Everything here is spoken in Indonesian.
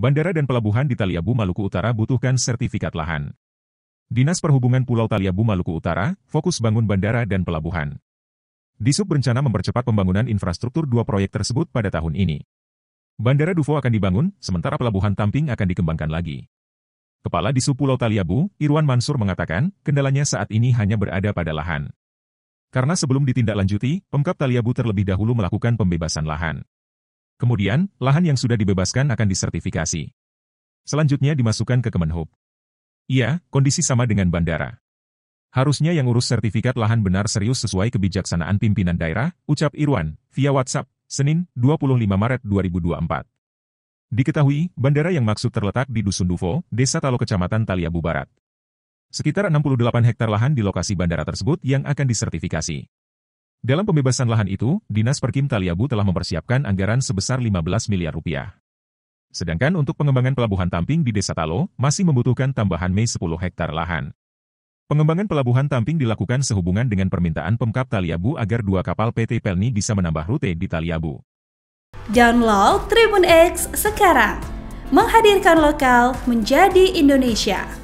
Bandara dan pelabuhan di Taliabu Maluku Utara butuhkan sertifikat lahan. Dinas Perhubungan Pulau Taliabu Maluku Utara fokus bangun bandara dan pelabuhan. Disub berencana mempercepat pembangunan infrastruktur dua proyek tersebut pada tahun ini. Bandara Dufo akan dibangun, sementara pelabuhan Tamping akan dikembangkan lagi. Kepala Disub Pulau Taliabu, Irwan Mansur mengatakan, kendalanya saat ini hanya berada pada lahan. Karena sebelum ditindaklanjuti, Pemkap Taliabu terlebih dahulu melakukan pembebasan lahan. Kemudian, lahan yang sudah dibebaskan akan disertifikasi. Selanjutnya dimasukkan ke Kemenhub. Iya, kondisi sama dengan bandara. Harusnya yang urus sertifikat lahan benar serius sesuai kebijaksanaan pimpinan daerah, ucap Irwan, via WhatsApp, Senin, 25 Maret 2024. Diketahui, bandara yang maksud terletak di Dusun Dufo, Desa Talo Kecamatan Taliabu Barat. Sekitar 68 hektar lahan di lokasi bandara tersebut yang akan disertifikasi. Dalam pembebasan lahan itu, Dinas Perkim Taliabu telah mempersiapkan anggaran sebesar 15 miliar rupiah. Sedangkan untuk pengembangan pelabuhan Tamping di Desa Talo, masih membutuhkan tambahan Mei 10 hektar lahan. Pengembangan pelabuhan Tamping dilakukan sehubungan dengan permintaan Pemkap Taliabu agar dua kapal PT Pelni bisa menambah rute di Taliabu. Download Tribun X sekarang. Menghadirkan lokal menjadi Indonesia.